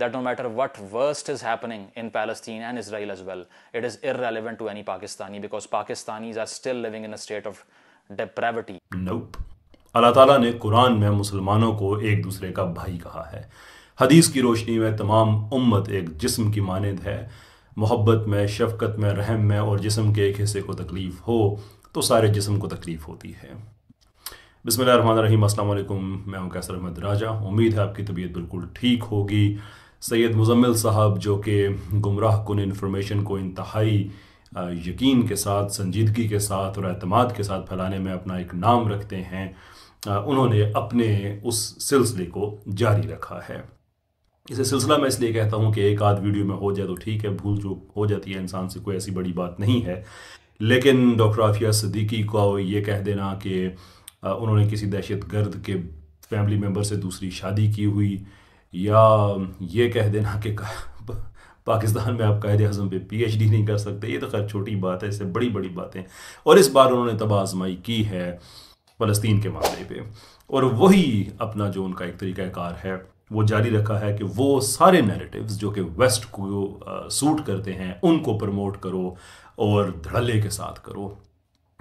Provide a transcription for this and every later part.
that no matter what worst is happening in Palestine and Israel as well, it is irrelevant to any Pakistani because Pakistanis are still living in a state of depravity. Nope. अल्लाह ताला ने कुरान में मुसलमानों को एक दूसरे का भाई कहा है हदीस की रोशनी में तमाम उम्मत एक जिस्म की मानद है मोहब्बत में शफकत में रहम में और जिस्म के एक हिस्से को तकलीफ़ हो तो सारे जिस्म को तकलीफ़ होती है बिसमीम अल्लाम मैं हूँ कैसर अहमद राजा उम्मीद है आपकी तबीयत बिल्कुल ठीक होगी सैयद मुजम्मिल साहब जो कि गुमराह कन इन्फॉर्मेशन को इंतहाई यकीन के साथ संजीदगी के साथ और अतमाद के साथ फैलाने में अपना एक नाम रखते हैं उन्होंने अपने उस सिलसिले को जारी रखा है इसे सिलसिला मैं इसलिए कहता हूँ कि एक आध वीडियो में हो जाए तो ठीक है भूल जो हो जाती है इंसान से कोई ऐसी बड़ी बात नहीं है लेकिन डॉक्टर आफिया सदीकी को ये कह देना कि उन्होंने किसी दहशत गर्द के फैमिली मेम्बर से दूसरी शादी की हुई या ये कह देना कि पाकिस्तान में आप कायद अजम पे पीएचडी नहीं कर सकते ये तो खैर छोटी बात है इससे बड़ी बड़ी बातें और इस बार उन्होंने आजमाई की है फ़लस्तीन के मामले पे और वही अपना जो उनका एक तरीक़ाकार है वो जारी रखा है कि वो सारे नैरेटिव्स जो कि वेस्ट को आ, सूट करते हैं उनको प्रमोट करो और धड़ल्ले के साथ करो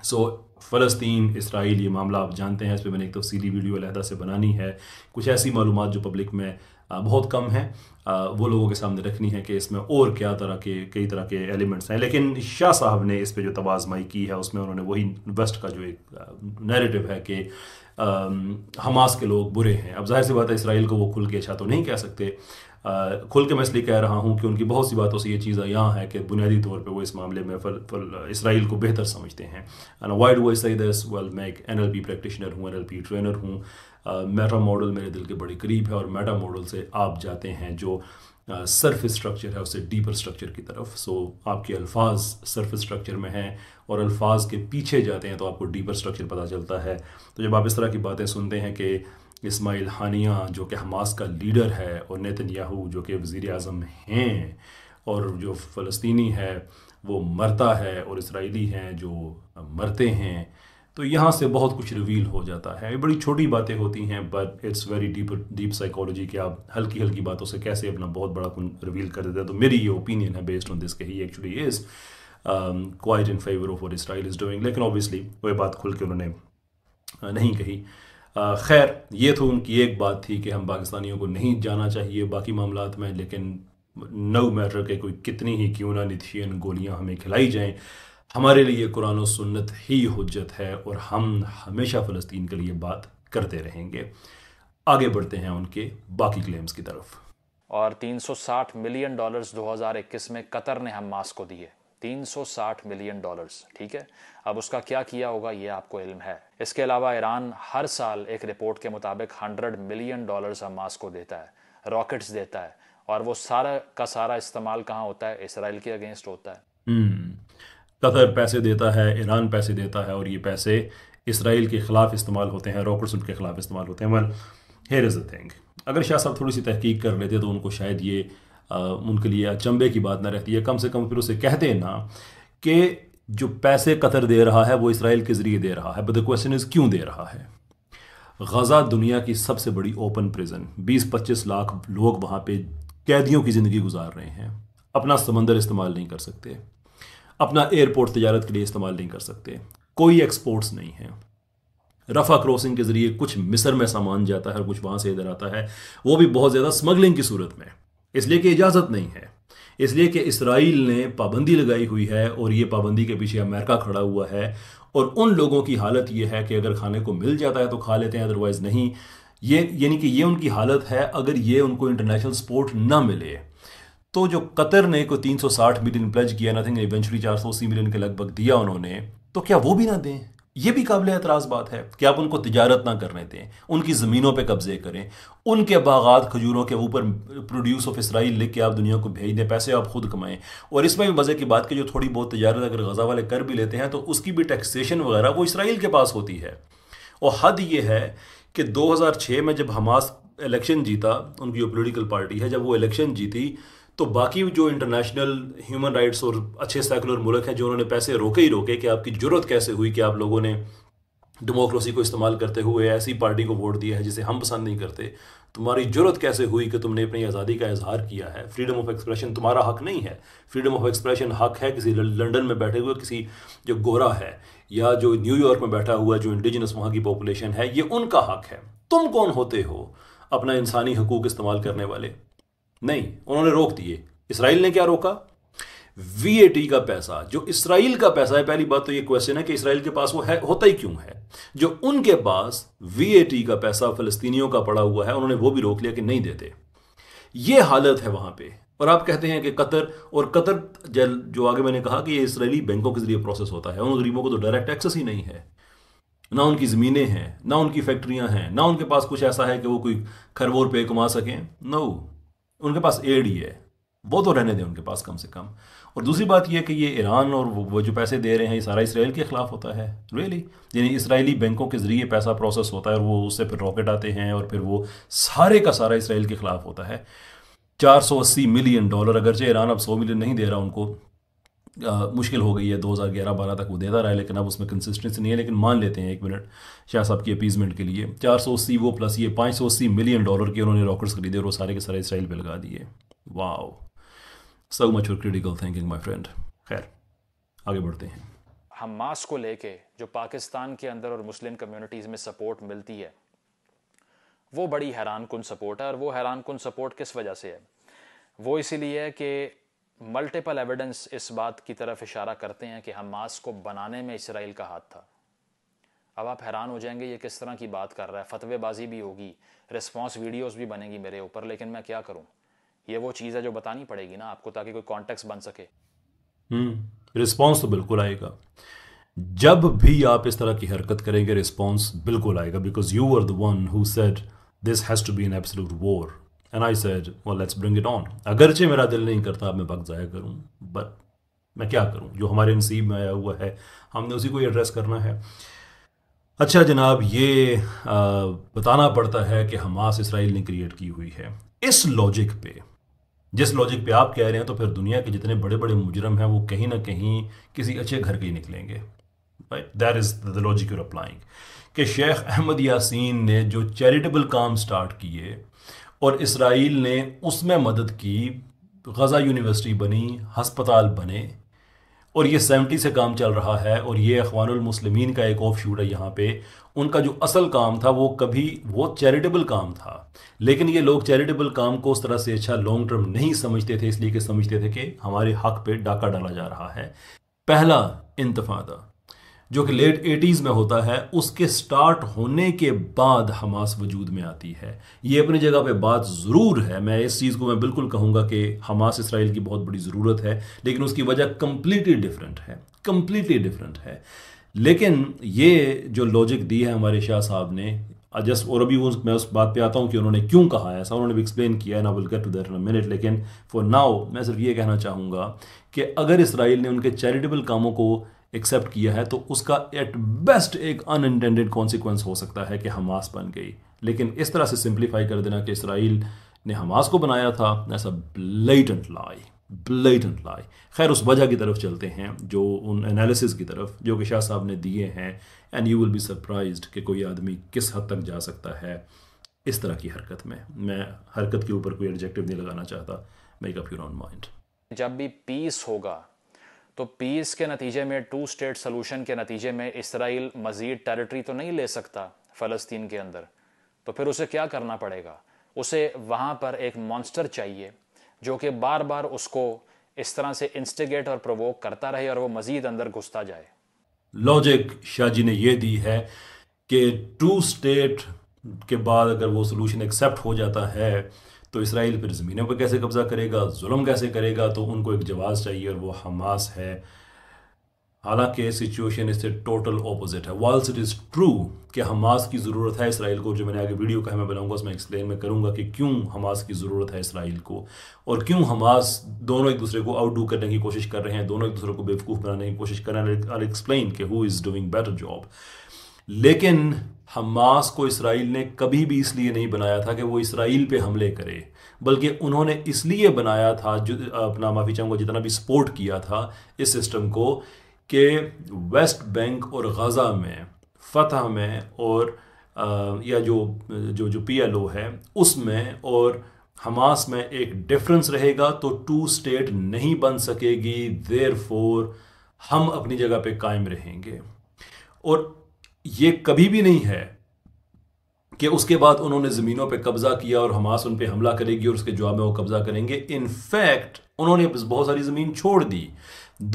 सो so, फ़लस्तीन इसराइल ये मामला आप जानते हैं इस पर मैंने एक तफसीली तो वीडियो अलहदा से बनानी है कुछ ऐसी मालूम जो पब्लिक में बहुत कम है वो लोगों के सामने रखनी है कि इसमें और क्या तरह के कई तरह के एलिमेंट्स हैं लेकिन शाह साहब ने इस पर जो तबाजमाई की है उसमें उन्होंने वही वेस्ट का जो एक नैरेटिव है कि हमास के लोग बुरे हैं अब जाहिर सी बात है इसराइल को वो खुल के अच्छा तो नहीं कह सकते खुल के मैं इसलिए कह रहा हूँ कि उनकी बहुत सी बातों से ये चीज़ यहाँ है कि बुनियादी तौर पर वो इस मामले में फल फल इसराइल को बेहतर समझते हैं वाई डू सही दस वेल मैं एक एन एल पी प्रैक्टिशनर हूँ एन एल पी ट्रेनर हूँ मेटा मॉडल मेरे दिल के बड़े करीब है और मेटा मॉडल से आप जाते हैं जो सरफेस uh, स्ट्रक्चर है उससे डीपर स्ट्रक्चर की तरफ सो so, आपके अल्फाज सरफेस स्ट्रक्चर में हैं और अल्फाज के पीछे जाते हैं तो आपको डीपर स्ट्रक्चर पता चलता है तो जब आप इस तरह की बातें सुनते हैं कि इसमाइल हानिया जो कि हमास का लीडर है और नितिन याहू जो कि वज़ी अजम हैं और जो फ़लस्तनी है वो मरता है और इसराइली हैं जो मरते हैं तो यहाँ से बहुत कुछ रिवील हो जाता है बड़ी छोटी बातें होती हैं but it's very deep deep psychology कि आप हल्की हल्की बातों से कैसे अपना बहुत बड़ा रिवील कर देते हैं तो मेरी ये ओपिनियन है बेस्ड ऑन दिस के ही actually is quite in favour of और इसराइल इज़ डूइंग लेकिन ऑब्वियसली वह बात खुल के उन्होंने नहीं कही खैर ये तो उनकी एक बात थी कि हम पाकिस्तानियों को नहीं जाना चाहिए बाकी मामला में लेकिन नो मैटर के कोई कितनी ही क्यों ना निथियन गोलियां हमें खिलाई जाएं हमारे लिए कुरान और सुन्नत ही हजत है और हम हमेशा फ़लस्तीन के लिए बात करते रहेंगे आगे बढ़ते हैं उनके बाकी क्लेम्स की तरफ और 360 मिलियन डॉलर्स 2021 में कतर ने हमास को दिए 360 मिलियन डॉलर्स ठीक है अब उसका क्या किया होगा ये आपको इल्म है इसके अलावा ईरान हर साल एक रिपोर्ट के मुताबिक 100 मिलियन डॉलर्स हमास को देता है रॉकेट्स देता है और वो सारा का सारा इस्तेमाल कहाँ होता है इसराइल के अगेंस्ट होता है हम्म। कतर पैसे देता है ईरान पैसे देता है और ये पैसे इसराइल के ख़िलाफ़ इस्तेमाल होते हैं रॉकेट्स उनके ख़िलाफ़ इस्तेमाल होते हैं well here is the thing अगर शाह साहब थोड़ी सी तहकीक कर लेते तो उनको शायद ये उनके लिए अचंभे की बात ना रहती है कम से कम फिर उसे कहते हैं ना कि जो पैसे कतर दे रहा है वो इसराइल के ज़रिए दे रहा है बट द क्वेश्चन इज़ क्यों दे रहा है गज़ा दुनिया की सबसे बड़ी ओपन प्रिजन 20-25 लाख लोग वहाँ पे कैदियों की ज़िंदगी गुजार रहे हैं अपना समंदर इस्तेमाल नहीं कर सकते अपना एयरपोर्ट तजारत के लिए इस्तेमाल नहीं कर सकते कोई एक्सपोर्ट्स नहीं है रफ़ा क्रॉसिंग के ज़रिए कुछ मिस्र में सामान जाता है और कुछ वहाँ से इधर आता है वो भी बहुत ज़्यादा स्मगलिंग की सूरत में इसलिए कि इजाज़त नहीं है इसलिए कि इसराइल ने पाबंदी लगाई हुई है और ये पाबंदी के पीछे अमेरिका खड़ा हुआ है और उन लोगों की हालत यह है कि अगर खाने को मिल जाता है तो खा लेते हैं अदरवाइज़ नहीं ये यानी कि ये उनकी हालत है अगर ये उनको इंटरनेशनल सपोर्ट ना मिले तो जो कतर ने को 360 मिलियन प्लज किया नथिंग इवेंचुअली सौ मिलियन के लगभग दिया उन्होंने तो क्या वो भी ना दें ये भी काबिल एतराज़ बात है कि आप उनको तजारत ना करने दें उनकी ज़मीनों पर कब्ज़े करें उनके बागात खजूरों के ऊपर प्रोड्यूस ऑफ इसराइल लिख के आप दुनिया को भेज दें पैसे आप खुद कमाएं और इसमें भी मज़े की बात कि जो थोड़ी बहुत तजारत अगर गज़ा वाले कर भी लेते हैं तो उसकी भी टैक्सेशन वगैरह वो इसराइल के पास होती है और हद ये है कि 2006 में जब हमास इलेक्शन जीता उनकी जो पोलिटिकल पार्टी है जब वो इलेक्शन जीती तो बाकी जो इंटरनेशनल ह्यूमन राइट्स और अच्छे सेकुलर मुल्क हैं जो उन्होंने पैसे रोके ही रोके कि आपकी जरूरत कैसे हुई कि आप लोगों ने डेमोक्रेसी को इस्तेमाल करते हुए ऐसी पार्टी को वोट दिया है जिसे हम पसंद नहीं करते तुम्हारी जरूरत कैसे हुई कि तुमने अपनी आज़ादी का इजहार किया है फ्रीडम ऑफ एक्सप्रेशन तुम्हारा हक नहीं है फ्रीडम ऑफ एक्सप्रेशन हक है किसी लंदन में बैठे हुए किसी जो गोरा है या जो न्यूयॉर्क में बैठा हुआ जो इंडिजिनस वहाँ की पॉपुलेशन है ये उनका हक है तुम कौन होते हो अपना इंसानी हकूक इस्तेमाल करने वाले नहीं उन्होंने रोक दिए इसराइल ने क्या रोका VAT का पैसा जो इसराइल का पैसा है पहली बात तो ये क्वेश्चन है कि इसराइल के पास वो है होता ही क्यों है जो उनके पास VAT का पैसा फलस्तीनियों का पड़ा हुआ है उन्होंने वो भी रोक लिया कि नहीं देते ये हालत है वहां पे और आप कहते हैं कि कतर और कतर जल जो आगे मैंने कहा कि ये इसराइली बैंकों के जरिए प्रोसेस होता है उन गरीबों को तो डायरेक्ट एक्सेस ही नहीं है ना उनकी ज़मीनें हैं ना उनकी फैक्ट्रियां हैं ना उनके पास कुछ ऐसा है कि वो कोई खरबों रुपये कमा सकें नो उनके पास एडी है वो तो रहने दें उनके पास कम से कम और दूसरी बात यह कि ये ईरान और वो जो पैसे दे रहे हैं ये सारा इसराइल के ख़िलाफ़ होता है रियली यानी इसराइली बैंकों के ज़रिए पैसा प्रोसेस होता है और वो उससे फिर रॉकेट आते हैं और फिर वो सारे का सारा इसराइल के ख़िलाफ़ होता है 480 मिलियन डॉलर अगरचे ईरान अब 100 मिलियन नहीं दे रहा उनको मुश्किल हो गई है दो हज़ार ग्यारह बारह तक वो देता रहा है लेकिन अब उसमें कंसिस्टेंसी नहीं है लेकिन मान लेते हैं एक मिनट शाह साहब की अपीजमेंट के लिए चार सौ अस्सी वो प्लस ये पाँच सौ अस्सी मिलियन डॉलर के उन्होंने रॉकेट्स खरीदे और वो सारे के सारे इसराइल पर लगा दिए wow so much for critical thinking my friend खैर आगे बढ़ते हैं हमास को लेके जो पाकिस्तान के अंदर और मुस्लिम कम्युनिटीज़ में सपोर्ट मिलती है वो बड़ी हैरान कन सपोर्ट है और वो हैरान कन सपोर्ट किस वजह से है वो इसीलिए है कि मल्टीपल एविडेंस इस बात की तरफ इशारा करते हैं कि हमास को बनाने में इसराइल का हाथ था अब आप हैरान हो जाएंगे ये किस तरह की बात कर रहा है फतवेबाजी भी होगी रिस्पॉन्स वीडियोज़ भी बनेगी मेरे ऊपर लेकिन मैं क्या करूँ ये वो चीज़ है जो बतानी पड़ेगी ना आपको ताकि कोई कॉन्टेक्स्ट बन सके रिस्पॉन्स हम्म, तो बिल्कुल आएगा जब भी आप इस तरह की हरकत करेंगे रिस्पॉन्स बिल्कुल आएगा because you are the one who said this has to be an absolute war and I said well let's bring it on अगरचे मेरा दिल नहीं करता मैं वक्त ज़ाया करूँ बट मैं क्या करूँ जो हमारे नसीब में आया हुआ है हमने उसी को एड्रेस करना है अच्छा जनाब ये आ, बताना पड़ता है कि हमास इसराइल ने क्रिएट की हुई है इस लॉजिक पे जिस लॉजिक पे आप कह रहे हैं तो फिर दुनिया के जितने बड़े बड़े मुजरम हैं वो कहीं ना कहीं किसी अच्छे घर के ही निकलेंगे that is the logic you're applying कि शेख अहमद यासीन ने जो चैरिटेबल काम स्टार्ट किए और इसराइल ने उसमें मदद की गज़ा यूनिवर्सिटी बनी हस्पताल बने और ये सेवेंटी से काम चल रहा है और ये अखवानमसलमिन का एक ऑफ शूट है यहाँ पे उनका जो असल काम था वो कभी वो चैरिटेबल काम था लेकिन ये लोग चैरिटेबल काम को उस तरह से अच्छा लॉन्ग टर्म नहीं समझते थे इसलिए कि समझते थे कि हमारे हक पे डाका डाला जा रहा है पहला इंतफादा जो कि लेट एटीज़ में होता है उसके स्टार्ट होने के बाद हमास वजूद में आती है ये अपनी जगह पे बात ज़रूर है मैं इस चीज़ को मैं बिल्कुल कहूँगा कि हमास इसराइल की बहुत बड़ी ज़रूरत है लेकिन उसकी वजह कम्प्लीटली डिफरेंट है कंप्लीटली डिफरेंट है लेकिन ये जो लॉजिक दी है हमारे शाह साहब ने जस्ट और अभी मैं उस बात पे आता हूँ कि उन्होंने क्यों कहा है ऐसा उन्होंने भी एक्सप्लेन किया ना will get to that in minute लेकिन फॉर नाउ मैं सिर्फ ये कहना चाहूँगा कि अगर इसराइल ने उनके चैरिटेबल कामों को एक्सेप्ट किया है तो उसका एट बेस्ट एक अनइंटेंडेड कॉन्सिक्वेंस हो सकता है कि हमास बन गई लेकिन इस तरह से सिंप्लीफाई कर देना कि इसराइल ने हमास को बनाया था ऐसा ब्लेटेंट लाई ब्लेटेंट लाई खैर उस वजह की तरफ चलते हैं जो उन एनालिसिस की तरफ जो कि शाह साहब ने दिए हैं and you will be surprise कि कोई आदमी किस हद तक जा सकता है इस तरह की हरकत में मैं हरकत के ऊपर कोई एडजेक्टिव नहीं लगाना चाहता make up your own mind जब भी पीस होगा तो पीस के नतीजे में टू स्टेट सोलूशन के नतीजे में इसराइल मज़ीद टेरिटरी तो नहीं ले सकता फ़लस्तीन के अंदर तो फिर उसे क्या करना पड़ेगा उसे वहाँ पर एक मॉन्स्टर चाहिए जो कि बार बार उसको इस तरह से इंस्टिगेट और प्रोवोक करता रहे और वो मज़ीद अंदर घुसता जाए लॉजिक शाहजी ने यह दी है कि टू स्टेट के बाद अगर वो सोल्यूशन एक्सेप्ट हो जाता है तो इसराइल फिर ज़मीनों पर कैसे कब्ज़ा करेगा जुल्म कैसे करेगा तो उनको एक जवाब चाहिए और वो हमास है हालांकि सिचुएशन इससे टोटल ऑपोजिट है वाल्स इट इज़ ट्रू कि हमास की ज़रूरत है इसराइल को जो मैंने आगे वीडियो का मैं बनाऊंगा उसमें एक्सप्लेन में करूंगा कि क्यों हमास की ज़रूरत है इसराइल को और क्यों हमास दोनों एक दूसरे को आउटडू करने की कोशिश कर रहे हैं दोनों एक दूसरे को बेवकूफ़ बनाने की कोशिश कर रहे हैं एक्सप्लेन के who is doing better job लेकिन हमास को इसराइल ने कभी भी इसलिए नहीं बनाया था कि वो इसराइल पे हमले करे बल्कि उन्होंने इसलिए बनाया था जो अपना माफ़ी चाहूँगा जितना भी सपोर्ट किया था इस सिस्टम को कि वेस्ट बैंक और गज़ा में फतह में और आ, या जो जो जो पी एल ओ है उसमें और हमास में एक डिफरेंस रहेगा तो टू स्टेट नहीं बन सकेगी देर फोर हम अपनी जगह पे कायम रहेंगे और ये कभी भी नहीं है कि उसके बाद उन्होंने ज़मीनों पर कब्ज़ा किया और हमास उन पर हमला करेगी और उसके जवाब में वो कब्ज़ा करेंगे इनफैक्ट उन्होंने बहुत सारी ज़मीन छोड़ दी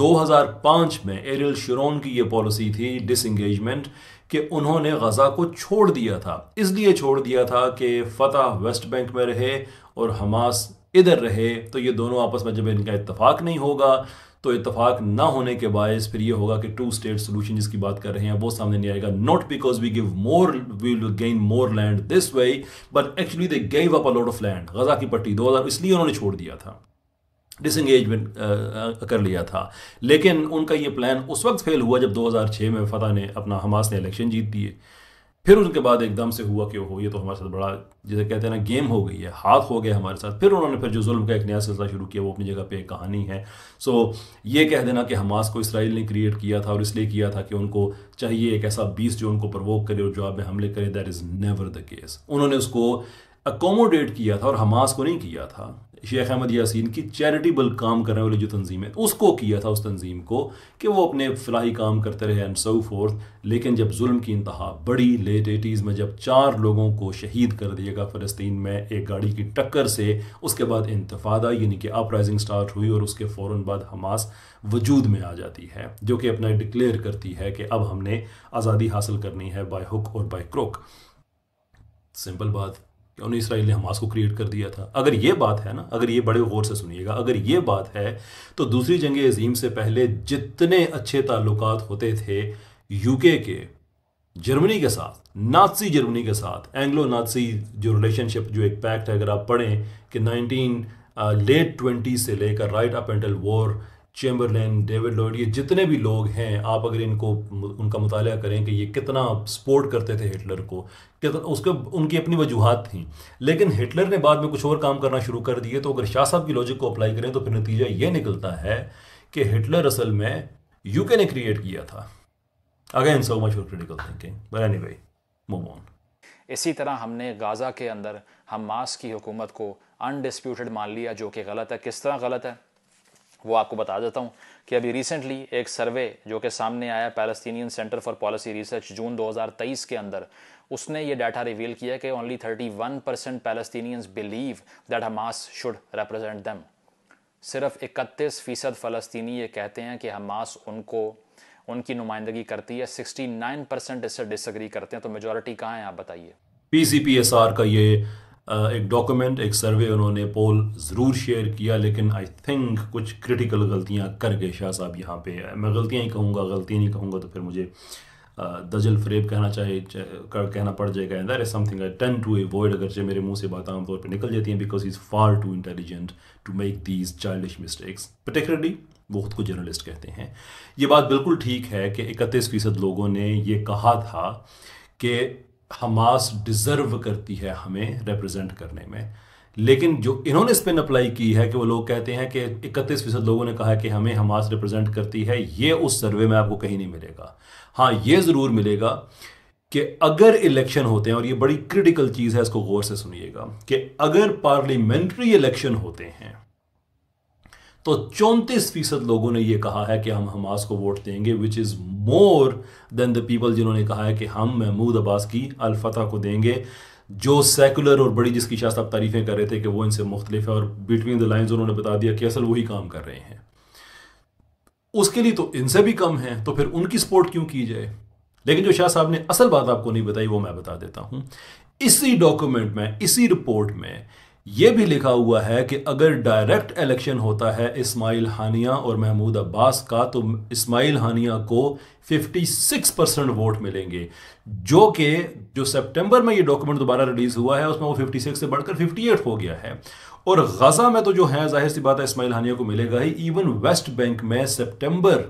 2005 में एरियल शिरोन की ये पॉलिसी थी डिसंगेजमेंट कि उन्होंने गज़ा को छोड़ दिया था इसलिए छोड़ दिया था कि फतह वेस्ट बैंक में रहे और हमास इधर रहे तो ये दोनों आपस में जब इनका इतफाक़ नहीं होगा तो इतफाक ना होने के बायस फिर ये होगा कि टू स्टेट सोल्यूशन जिसकी बात कर रहे हैं वो सामने नहीं आएगा not because we give more will gain more land this way but actually they gave up a lot of land Gaza की पट्टी दो हज़ार इसलिए उन्होंने छोड़ दिया था डिसंगेजमेंट कर लिया था लेकिन उनका ये प्लान उस वक्त फेल हुआ जब 2006 में फतह ने अपना हमास ने इलेक्शन जीत दिए फिर उनके बाद एकदम से हुआ कि हो ये तो हमारे साथ बड़ा जैसे कहते हैं ना गेम हो गई है हाथ हो गए हमारे साथ फिर उन्होंने फिर जो जुल्म का एक नया सिलसिला शुरू किया वो अपनी जगह पे एक कहानी है सो ये कह देना कि हमास को इसराइल ने क्रिएट किया था और इसलिए किया था कि उनको चाहिए एक ऐसा बीस जो उनको प्रवोक करे और जवाब में हमले करे that is never the case उन्होंने उसको अकोमोडेट किया था और हमास को नहीं किया था शेख अहमद यासीन की चैरिटेबल काम करने वाली जो तंजीम है तो उसको किया था उस तंजीम को कि वो अपने फलाही काम करते रहे एंड सो फोर्थ लेकिन जब जुल्म की इंतहा बड़ी लेट एटीज़ में जब चार लोगों को शहीद कर दिया गया फ़लस्तीन में एक गाड़ी की टक्कर से उसके बाद इंतफादा यानी कि अपराइजिंग स्टार्ट हुई और उसके फ़ौर बाद हमास वजूद में आ जाती है जो कि अपना डिक्लेयर करती है कि अब हमने आज़ादी हासिल करनी है बाय हुक और बाय क्रोक सिंपल बात कि इसराइल ने हमास को क्रिएट कर दिया था अगर ये बात है ना अगर ये बड़े गौर से सुनिएगा अगर ये बात है तो दूसरी जंग अजीम से पहले जितने अच्छे ताल्लुक होते थे यूके के जर्मनी के साथ नाथसी जर्मनी के साथ एंग्लो नाथसी जो रिलेशनशिप जो एक पैक्ट है अगर आप पढ़ें कि नाइनटीन लेट ट्वेंटी से लेकर right up until war Chamberlain David Lloyd ये जितने भी लोग हैं आप अगर इनको उनका मुताल करें कि ये कितना सपोर्ट करते थे हिटलर को कितना उसके उनकी अपनी वजूहत थी लेकिन हिटलर ने बाद में कुछ और काम करना शुरू कर दिए तो अगर शाह साहब की लॉजिक को अप्लाई करें तो फिर नतीजा ये निकलता है कि हिटलर असल में यूके ने क्रिएट किया था again so much for critical thinking but anyway move on इसी तरह हमने गाज़ा के अंदर हमास की हुकूमत को अनडिस्प्यूटेड मान लिया जो कि गलत है किस तरह गलत है वो आपको बता देता हूँ कि अभी रिसेंटली एक सर्वे जो कि सामने आया Palestinian centre for policy research June 2023 के अंदर उसने ये डाटा रिवील किया कि only 31 one percent Palestinians believe that Hamas should represent them सिर्फ इकतीस फीसद फ़लस्तीनी ये कहते हैं कि हमास उनको उनकी नुमाइंदगी करती है 69 परसेंट इससे डिसग्री करते हैं तो मेजोरिटी कहाँ है आप बताइए पी का ये एक डॉक्यूमेंट एक सर्वे उन्होंने पोल ज़रूर शेयर किया लेकिन आई थिंक कुछ क्रिटिकल गलतियाँ कर गए शाह साहब यहाँ पे मैं गलतियाँ ही कहूँगा गलतियाँ नहीं कहूँगा तो फिर मुझे दजल फ्रेब कहना चाहिए कहना पड़ जाएगा and that is something I tend to अगर जो मेरे मुंह से बात आमतौर पर निकल जाती हैं because is far too intelligent to make these childish mistakes particularly वो खुद को जर्नलिस्ट कहते हैं ये बात बिल्कुल ठीक है कि इकतीस फीसद लोगों ने ये कहा था कि हमास डिज़र्व करती है हमें रिप्रेजेंट करने में लेकिन जो इन्होंने स्पिन अप्लाई की है कि वो लोग कहते हैं कि इकतीस फीसद लोगों ने कहा कि हमें हमास रिप्रेजेंट करती है ये उस सर्वे में आपको कहीं नहीं मिलेगा हाँ ये ज़रूर मिलेगा कि अगर इलेक्शन होते हैं और ये बड़ी क्रिटिकल चीज़ है इसको गौर से सुनिएगा कि अगर पार्लियामेंट्री इलेक्शन होते हैं तो चौंतीस फीसद लोगों ने यह कहा है कि हम हमास को वोट देंगे which is more than the people जिन्होंने कहा है कि हम महमूद अब्बास की अलफतह को देंगे जो सेकुलर और बड़ी जिसकी शाह आप तारीफ़ें कर रहे थे कि वो इनसे मुख्तलिफ है और बिटवीन द लाइन्स उन्होंने बता दिया कि असल वही काम कर रहे हैं उसके लिए तो इनसे भी कम है तो फिर उनकी सपोर्ट क्यों की जाए लेकिन जो शाह साहब ने असल बात आपको नहीं बताई वो मैं बता देता हूं इसी डॉक्यूमेंट में इसी रिपोर्ट में ये भी लिखा हुआ है कि अगर डायरेक्ट इलेक्शन होता है इस्माइल हानिया और महमूद अब्बास का तो इस्माइल हानिया को 56 परसेंट वोट मिलेंगे जो कि जो सितंबर में ये डॉक्यूमेंट दोबारा रिलीज हुआ है उसमें वो 56 से बढ़कर 58 हो गया है और गजा में तो जो है जाहिर सी बात है इस्माइल हानिया को मिलेगा ही इवन वेस्ट बैंक में सितंबर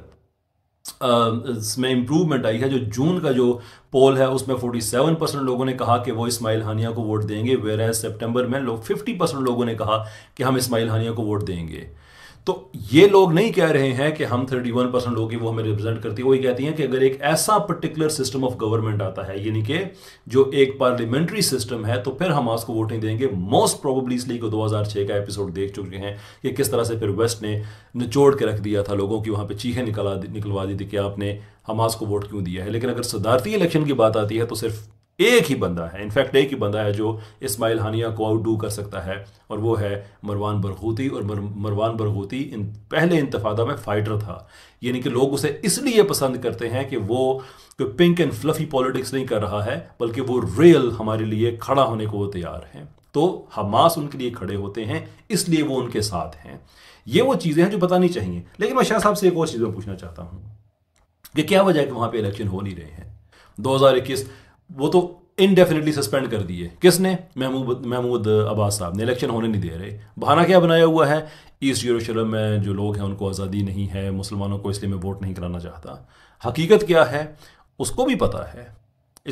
इसमें इम्प्रूवमेंट आई है जो जून का जो पोल है उसमें 47 परसेंट लोगों ने कहा कि वो इस्माइल हानिया को वोट देंगे वेर एज सेप्टेम्बर में लोग 50 परसेंट लोगों ने कहा कि हम इस्माइल हानिया को वोट देंगे तो ये लोग नहीं कह रहे हैं कि हम 31 परसेंट लोग वो हमें रिप्रेजेंट करती है वही कहती हैं कि अगर एक ऐसा पर्टिकुलर सिस्टम ऑफ गवर्नमेंट आता है यानी कि जो एक पार्लियामेंट्री सिस्टम है तो फिर हम आपको वोट नहीं देंगे मोस्ट प्रोबेबली इसलिए हजार 2006 का एपिसोड देख चुके हैं कि किस तरह से फिर वेस्ट ने निचोड़ के रख दिया था लोगों की वहां पर चीखें निकला निकलवा दी थी कि आपने हमास को वोट क्यों दिया है लेकिन अगर सदारती इलेक्शन की बात आती है तो सिर्फ एक ही बंदा है इनफैक्ट एक ही बंदा है जो इस्माइल हानिया को आउट डू कर सकता है और वो है मरवान बरगूती और मर, मरवान बरगूती इन पहले इंतफादा में फाइटर था यानी कि लोग उसे इसलिए पसंद करते हैं कि वो तो पिंक एंड फ्लफी पॉलिटिक्स नहीं कर रहा है बल्कि वो रियल हमारे लिए खड़ा होने को वो तैयार हैं तो हमास उनके लिए खड़े होते हैं इसलिए वो उनके साथ हैं ये वो चीज़ें हैं जो बतानी चाहिए लेकिन मैं शाह साहब से एक और चीज़ में पूछना चाहता हूँ कि क्या वजह है कि वहाँ पे इलेक्शन हो नहीं रहे हैं 2021 वो तो इनडेफिनेटली सस्पेंड कर दिए किसने महमूद महमूद अब्बास साहब ने इलेक्शन होने नहीं दे रहे बहाना क्या बनाया हुआ है ईस्ट यूरोशलम में जो लोग हैं उनको आज़ादी नहीं है मुसलमानों को इसलिए मैं वोट नहीं कराना चाहता हकीकत क्या है उसको भी पता है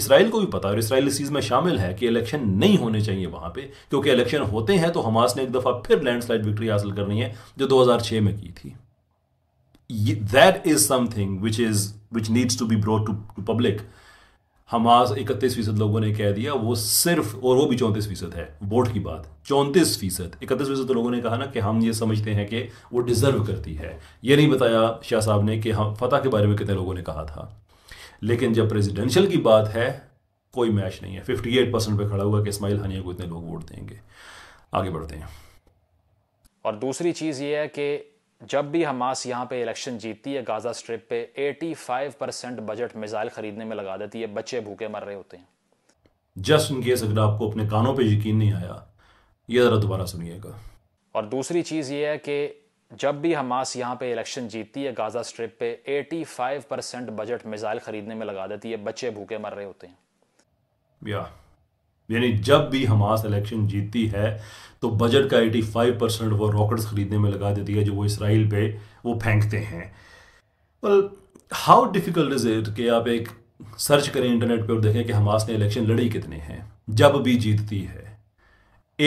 इसराइल को भी पता है और इसराइल इस चीज़ में शामिल है कि इलेक्शन नहीं होने चाहिए वहाँ पे क्योंकि इलेक्शन होते हैं तो हमास ने एक दफ़ा फिर लैंडस्लाइड विक्ट्री हासिल करनी है जो 2006 में की थी that is something which is which needs to be to to public Hamas इकतीस फीसद लोगों ने कह दिया वो सिर्फ और वो भी चौंतीस फीसद है वोट की बात चौंतीस फीसद इकतीस फीसद लोगों ने कहा ना कि हम ये समझते हैं कि वो डिजर्व करती है ये नहीं बताया शाह साहब ने कि हम फतेह के बारे में कितने लोगों ने कहा था लेकिन जब प्रेसिडेंशियल की बात है कोई मैच नहीं है फिफ्टी एट परसेंट पर खड़ा हुआ कि इसमाइल हनिया को इतने लोग वोट देंगे आगे बढ़ते हैं और दूसरी चीज़ ये है कि जब भी हमास यहाँ पे इलेक्शन जीतती है गाजा स्ट्रिप पे 85 परसेंट बजट मिसाइल खरीदने में लगा देती है बच्चे भूखे मर रहे होते हैं जस्ट इन केस अगर आपको अपने कानों पे यकीन नहीं आया ये ज़रा दोबारा सुनिएगा और दूसरी चीज़ ये है कि जब भी हमास यहाँ पे इलेक्शन जीतती है गाजा स्ट्रिप पे 85 परसेंट बजट मिसाइल खरीदने में लगा देती है बच्चे भूखे मर रहे होते हैं या यानी जब भी हमास इलेक्शन जीतती है तो बजट का 85 परसेंट वो रॉकेट्स खरीदने में लगा देती है जो वो इसराइल पे वो फेंकते हैं well how difficult is it कि आप एक सर्च करें इंटरनेट पे और देखें कि हमास ने इलेक्शन लड़े कितने हैं जब भी जीतती है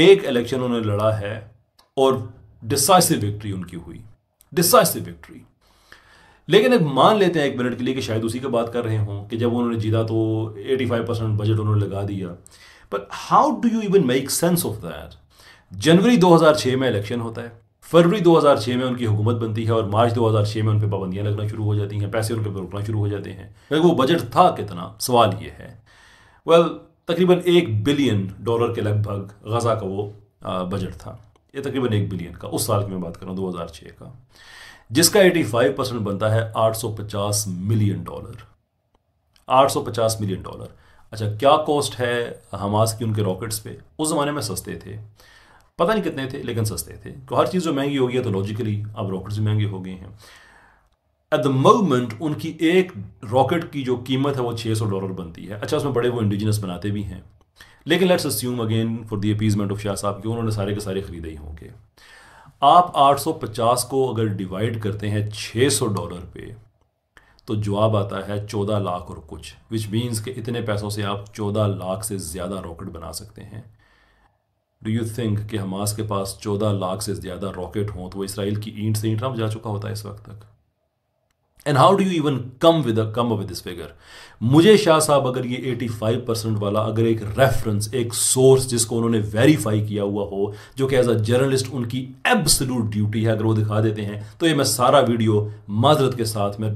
एक इलेक्शन उन्होंने लड़ा है और डिसाइसिव विक्ट्री उनकी हुई डिसाइसिव विक्ट्री लेकिन एक मान लेते हैं एक मिनट के लिए कि शायद उसी की बात कर रहे हों कि जब उन्होंने जीता तो 85 परसेंट बजट उन्होंने लगा दिया but how do you even make sense of that जनवरी 2006 में इलेक्शन होता है फरवरी 2006 में उनकी हुकूमत बनती है और मार्च 2006 में उन पर पाबंदियाँ लगना शुरू हो जाती हैं पैसे उनके ऊपर रुकना शुरू हो जाते हैं क्योंकि वो बजट था कितना सवाल ये है वेल well, तकरीबन एक बिलियन डॉलर के लगभग गज़ा का वो बजट था ये तकरीबन एक बिलियन का उस साल की मैं बात कर रहा हूँ दो का जिसका 85 परसेंट बनता है 850 मिलियन डॉलर 850 मिलियन डॉलर अच्छा क्या कॉस्ट है हमास की उनके रॉकेट्स पे उस ज़माने में सस्ते थे पता नहीं कितने थे लेकिन सस्ते थे तो हर चीज़ जो महंगी हो गई है तो लॉजिकली अब रॉकेट्स भी महंगे हो गए हैं एट द मोमेंट उनकी एक रॉकेट की जो कीमत है वो 600 डॉलर बनती है अच्छा उसमें बड़े वो इंडिजिनस बनाते भी हैं लेकिन let's assume again for the appeasement of Shah sahab कि उन्होंने सारे के सारे ख़रीदे ही होंगे आप 850 को अगर डिवाइड करते हैं 600 डॉलर पे तो जवाब आता है चौदह लाख और कुछ विच मीन्स के इतने पैसों से आप चौदह लाख से ज़्यादा रॉकेट बना सकते हैं डू यू थिंक कि हमास के पास चौदह लाख से ज़्यादा रॉकेट हों तो वो इसराइल की ईंट से ईंट ना बजा चुका होता है इस वक्त तक and how do you even come with come with this figure मुझे शाह साहब अगर ये 85 परसेंट वाला अगर एक रेफरेंस एक सोर्स जिसको उन्होंने वेरीफाई किया हुआ हो जो कि एज अ जर्नलिस्ट उनकी एब्सोल्यूट ड्यूटी है अगर वो दिखा देते हैं तो ये मैं सारा वीडियो माजरत के साथ मैं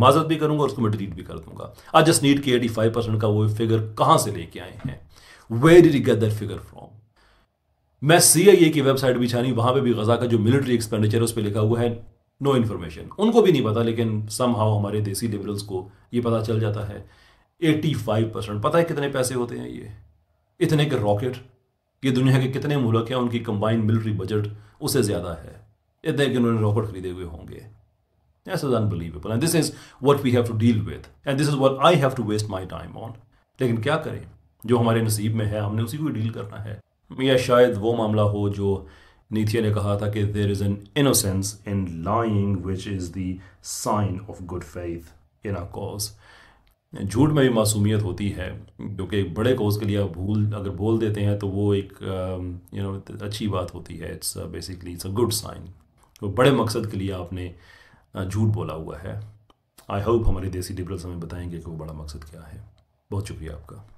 माजरत भी करूंगा और उसको मैं डिलीट भी कर दूंगा आज जस्ट नीड के 85 परसेंट का वो फिगर कहाँ से लेके आए हैं where did get that figure from मैं सी आई ए की वेबसाइट भी छानी वहां पर भी गजा का जो मिलिट्री एक्सपेंडिचर है उस पर लिखा हुआ है नो इन्फॉर्मेशन उनको भी नहीं पता लेकिन सम हाउ हमारे देसी लिबरल्स को ये पता चल जाता है एट्टी फाइव परसेंट पता है कितने पैसे होते हैं ये इतने के रॉकेट ये दुनिया के कितने मुल्क हैं उनकी कंबाइंड मिलिट्री बजट उससे ज़्यादा है इतने कि उन्होंने रॉकेट खरीदे हुए होंगे this is unbelievable and this is what we have to deal with and this is what I have to waste my time on लेकिन क्या करें जो हमारे नसीब में है हमने उसी को डील करना है या शायद वो मामला हो जो नीथिया ने कहा था कि there is an innocence in lying which is the sign of good faith in a cause झूठ में भी मासूमियत होती है क्योंकि एक बड़े कॉज के लिए आप भूल अगर बोल देते हैं तो वो एक यू um, नो अच्छी बात होती है it's basically it's a good sign तो बड़े मकसद के लिए आपने uh, झूठ बोला हुआ है आई होप हमारे देसी डिब्रल्स हमें बताएंगे कि वो बड़ा मकसद क्या है बहुत शुक्रिया आपका